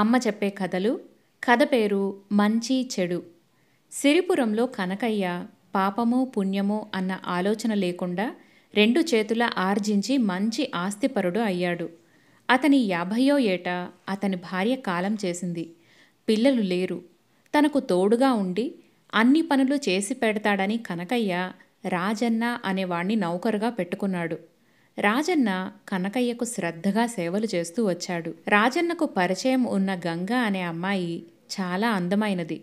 అమ్మ చెప్పే కథలు కథ పేరు మంచి చెడు సిరిపురంలో కనకయ్య పాపము పుణ్యము అన్న ఆలోచన లేకుండా రెండు చేతుల ఆర్జించి మంచి ఆస్తిపరుడు అయ్యాడు అతని యాభయో ఏట అతని భార్య కాలం చేసింది పిల్లలు లేరు తనకు తోడుగా ఉండి అన్ని పనులు చేసి పెడతాడని కనకయ్య రాజన్న అనేవాణ్ణి నౌకరుగా పెట్టుకున్నాడు రాజన్న కనకయ్యకు శ్రద్ధగా సేవలు చేస్తూ వచ్చాడు రాజన్నకు పరిచయం ఉన్న గంగ అనే అమ్మాయి చాలా అందమైనది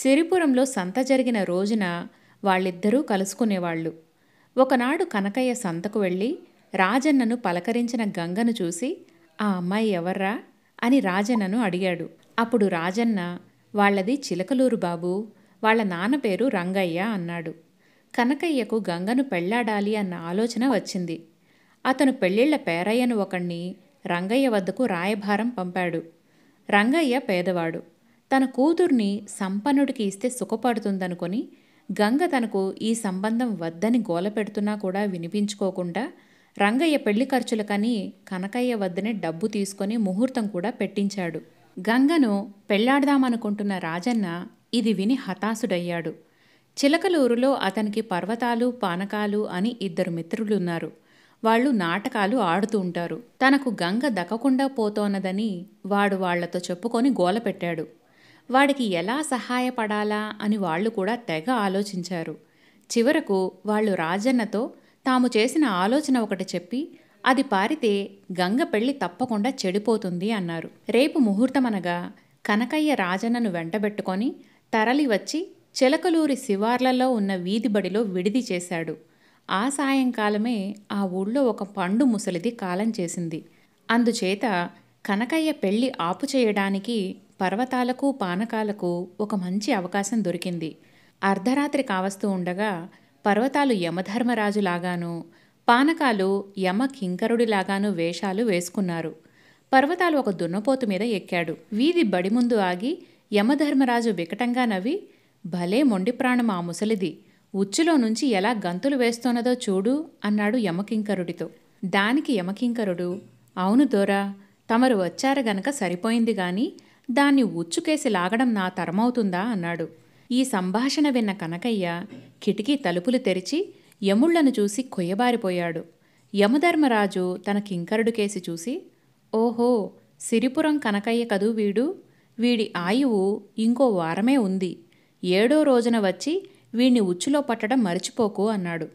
సిరిపురంలో సంత జరిగిన రోజున వాళ్ళిద్దరూ కలుసుకునేవాళ్ళు ఒకనాడు కనకయ్య సంతకు వెళ్ళి రాజన్నను పలకరించిన గంగను చూసి ఆ అమ్మాయి ఎవర్రా అని రాజన్నను అడిగాడు అప్పుడు రాజన్న వాళ్ళది చిలకలూరు బాబు వాళ్ళ నాన్న పేరు రంగయ్య అన్నాడు కనకయ్యకు గంగను పెళ్లాడాలి అన్న ఆలోచన వచ్చింది అతను పెళ్ళిళ్ళ పేరయ్యను ఒకణ్ణి రంగయ్య వద్దకు రాయభారం పంపాడు రంగయ్య పేదవాడు తన కూతుర్ని సంపన్నుడికి ఇస్తే సుఖపడుతుందనుకొని గంగ తనకు ఈ సంబంధం వద్దని గోల పెడుతున్నా కూడా వినిపించుకోకుండా రంగయ్య పెళ్లి ఖర్చులకని కనకయ్య వద్దనే డబ్బు తీసుకొని ముహూర్తం కూడా పెట్టించాడు గంగను పెళ్లాడదామనుకుంటున్న రాజన్న ఇది విని హతాశుడయ్యాడు చిలకలూరులో అతనికి పర్వతాలు పానకాలు అని ఇద్దరు మిత్రులున్నారు వాళ్ళు నాటకాలు ఆడుతూ ఉంటారు తనకు గంగ దక్కకుండా పోతోన్నదని వాడు వాళ్లతో చెప్పుకొని గోల పెట్టాడు వాడికి ఎలా సహాయపడాలా అని వాళ్ళు కూడా తెగ ఆలోచించారు చివరకు వాళ్ళు రాజన్నతో తాము చేసిన ఆలోచన ఒకటి చెప్పి అది పారితే గంగ పెళ్లి తప్పకుండా చెడిపోతుంది అన్నారు రేపు ముహూర్తమనగా కనకయ్య రాజన్నను వెంటబెట్టుకొని తరలివచ్చి చిలకలూరి శివార్లలో ఉన్న వీధిబడిలో విడిది చేశాడు ఆ సాయంకాలమే ఆ ఊళ్ళో ఒక పండు ముసలిది కాలం చేసింది అందుచేత కనకయ్య పెళ్లి ఆపు చేయడానికి పర్వతాలకు పానకాలకు ఒక మంచి అవకాశం దొరికింది అర్ధరాత్రి కావస్తూ ఉండగా పర్వతాలు యమధర్మరాజులాగాను పానకాలు యమ కింకరుడిలాగాను వేషాలు వేసుకున్నారు పర్వతాలు ఒక దున్నపోతు మీద ఎక్కాడు వీధి బడి ముందు ఆగి యమధర్మరాజు వికటంగా నవ్వి భలే మొండి ప్రాణం ఆ ముసలిది ఉచ్చులో నుంచి ఎలా గంతులు వేస్తోన్నదో చూడు అన్నాడు యమకింకరుడితో దానికి యమకింకరుడు అవును దోరా తమరు వచ్చారు గనక సరిపోయింది గాని దాన్ని ఉచ్చుకేసి లాగడం నా తరమవుతుందా అన్నాడు ఈ సంభాషణ విన్న కనకయ్య కిటికీ తలుపులు తెరిచి యముళ్లను చూసి కొయ్యబారిపోయాడు యమధర్మరాజు తన కింకరుడు కేసి చూసి ఓహో సిరిపురం కనకయ్య కదూ వీడు వీడి ఆయువు ఇంకో వారమే ఉంది ఏడో రోజున వచ్చి వీణ్ణి ఉచ్చులో పట్టడం మరిచిపోకు అన్నాడు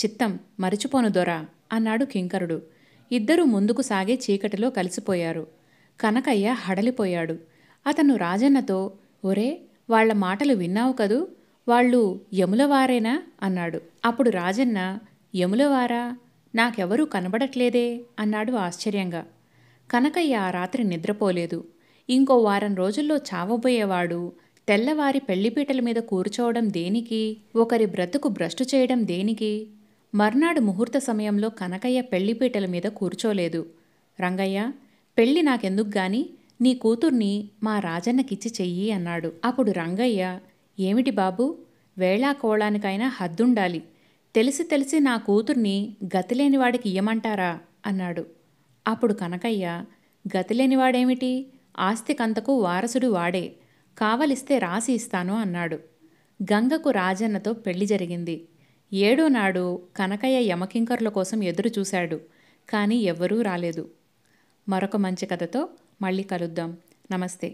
చిత్తం మరిచిపోను దొరా అన్నాడు కింకరుడు ఇద్దరూ ముందుకు సాగే చీకటిలో కలిసిపోయారు కనకయ్య హడలిపోయాడు అతను రాజన్నతో ఒరే వాళ్ల మాటలు విన్నావు కదూ వాళ్ళు యములవారేనా అన్నాడు అప్పుడు రాజన్న యములవారా నాకెవరూ కనబడట్లేదే అన్నాడు ఆశ్చర్యంగా కనకయ్య ఆ రాత్రి నిద్రపోలేదు ఇంకో వారం రోజుల్లో చావబోయేవాడు తెల్లవారి పెళ్లిపీటల మీద కూర్చోవడం దేనికి ఒకరి బ్రతుకు భ్రష్టు చేయడం దేనికి మర్నాడు ముహూర్త సమయంలో కనకయ్య పెళ్లిపీటల మీద కూర్చోలేదు రంగయ్య పెళ్లి నాకెందుకు గాని నీ కూతుర్ని మా రాజన్నకిచ్చి చెయ్యి అన్నాడు అప్పుడు రంగయ్య ఏమిటి బాబు వేళాకోవడానికైనా హద్దుండాలి తెలిసి తెలిసి నా కూతుర్ని గతిలేనివాడికి ఇయ్యమంటారా అన్నాడు అప్పుడు కనకయ్య గతిలేనివాడేమిటి ఆస్తికంతకు వారసుడు వాడే కావలిస్తే రాసి ఇస్తాను అన్నాడు గంగకు రాజన్నతో పెళ్లి జరిగింది ఏడో నాడు కనకయ్య యమకింకర్ల కోసం ఎదురు చూశాడు కానీ ఎవ్వరూ రాలేదు మరొక మంచి కథతో మళ్ళీ కలుద్దాం నమస్తే